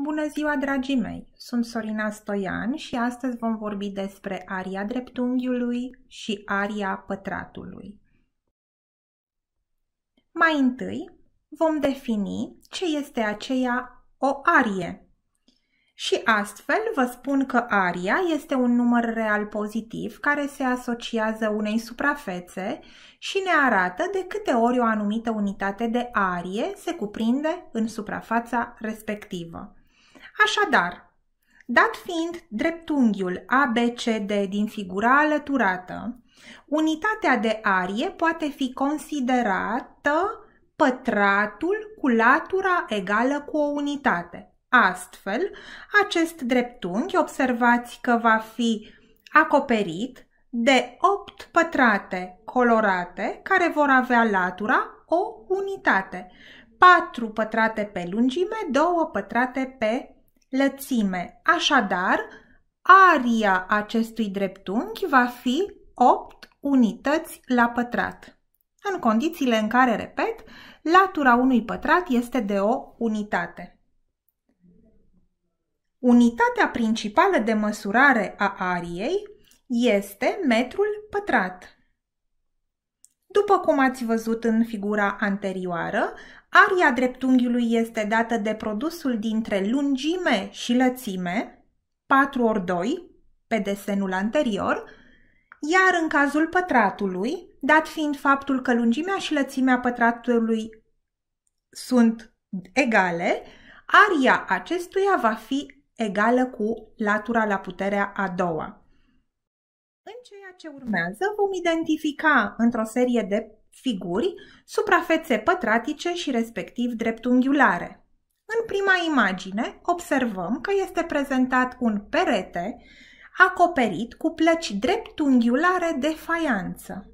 Bună ziua, dragii mei! Sunt Sorina Stoian și astăzi vom vorbi despre aria dreptunghiului și aria pătratului. Mai întâi vom defini ce este aceea o arie. Și astfel vă spun că aria este un număr real pozitiv care se asociază unei suprafețe și ne arată de câte ori o anumită unitate de arie se cuprinde în suprafața respectivă. Așadar, dat fiind dreptunghiul ABCD din figura alăturată, unitatea de arie poate fi considerată pătratul cu latura egală cu o unitate. Astfel, acest dreptunghi observați că va fi acoperit de 8 pătrate colorate care vor avea latura o unitate, 4 pătrate pe lungime, 2 pătrate pe lățime. Așadar, aria acestui dreptunghi va fi 8 unități la pătrat, în condițiile în care, repet, latura unui pătrat este de o unitate. Unitatea principală de măsurare a ariei este metrul pătrat. După cum ați văzut în figura anterioară, aria dreptunghiului este dată de produsul dintre lungime și lățime, 4 ori 2, pe desenul anterior, iar în cazul pătratului, dat fiind faptul că lungimea și lățimea pătratului sunt egale, aria acestuia va fi egală cu latura la puterea a doua. În ceea ce urmează vom identifica într-o serie de figuri suprafețe pătratice și respectiv dreptunghiulare. În prima imagine observăm că este prezentat un perete acoperit cu plăci dreptunghiulare de faianță.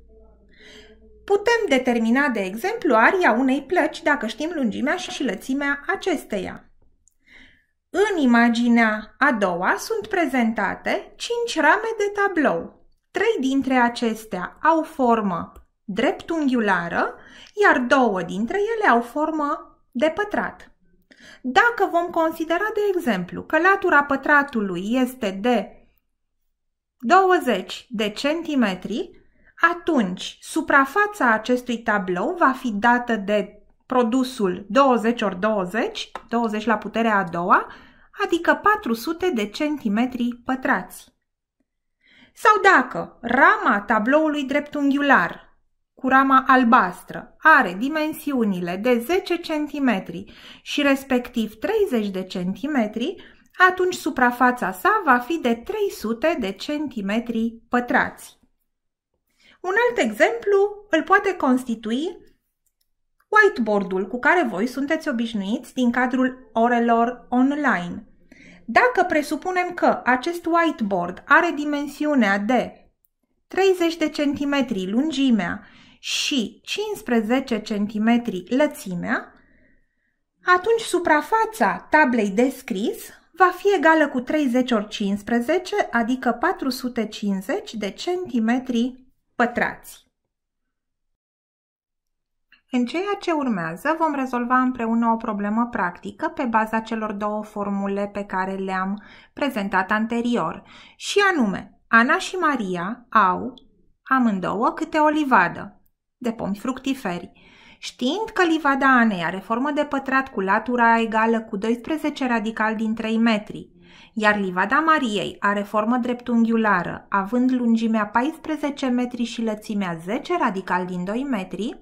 Putem determina, de exemplu, aria unei plăci dacă știm lungimea și lățimea acesteia. În imaginea a doua sunt prezentate 5 rame de tablou. Trei dintre acestea au formă dreptunghiulară, iar două dintre ele au formă de pătrat. Dacă vom considera, de exemplu, că latura pătratului este de 20 de centimetri, atunci suprafața acestui tablou va fi dată de produsul 20 ori 20, 20 la puterea a doua, adică 400 de centimetri pătrați. Sau dacă rama tabloului dreptunghiular cu rama albastră are dimensiunile de 10 cm și respectiv 30 de cm, atunci suprafața sa va fi de 300 de cm pătrați. Un alt exemplu îl poate constitui whiteboard-ul cu care voi sunteți obișnuiți din cadrul orelor online – dacă presupunem că acest whiteboard are dimensiunea de 30 de centimetri lungimea și 15 cm lățimea, atunci suprafața tablei de scris va fi egală cu 30 ori 15, adică 450 de centimetri pătrați. În ceea ce urmează vom rezolva împreună o problemă practică pe baza celor două formule pe care le-am prezentat anterior, și anume, Ana și Maria au amândouă câte o livadă de pomi fructiferi. Știind că livada Anei are formă de pătrat cu latura egală cu 12 radical din 3 metri, iar livada Mariei are formă dreptunghiulară, având lungimea 14 metri și lățimea 10 radical din 2 metri,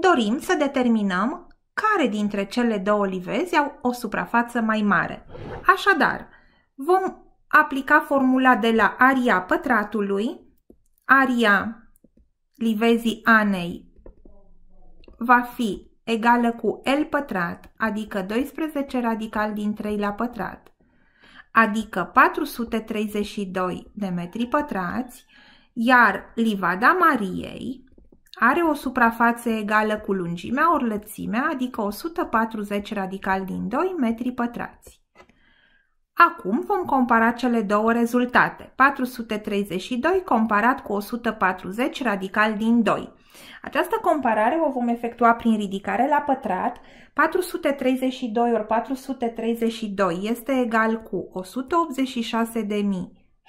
dorim să determinăm care dintre cele două livezi au o suprafață mai mare. Așadar, vom aplica formula de la aria pătratului, aria livezii anei va fi egală cu L pătrat, adică 12 radical din 3 la pătrat, adică 432 de metri pătrați, iar livada Mariei are o suprafață egală cu lungimea ori lățimea, adică 140 radical din 2 metri pătrați. Acum vom compara cele două rezultate, 432 comparat cu 140 radical din 2. Această comparare o vom efectua prin ridicare la pătrat. 432 ori 432 este egal cu 186.000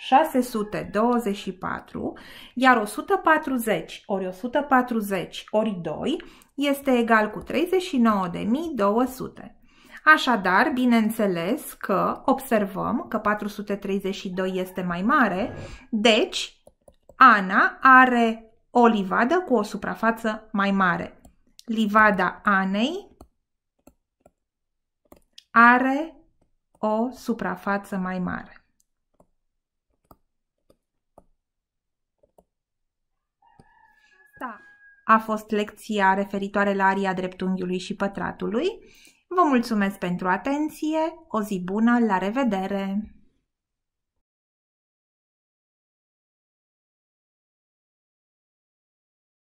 624, iar 140 ori 140 ori 2 este egal cu 39.200. Așadar, bineînțeles că observăm că 432 este mai mare, deci Ana are o livadă cu o suprafață mai mare. Livada Anei are o suprafață mai mare. Da. A fost lecția referitoare la aria dreptunghiului și pătratului. Vă mulțumesc pentru atenție, o zi bună, la revedere!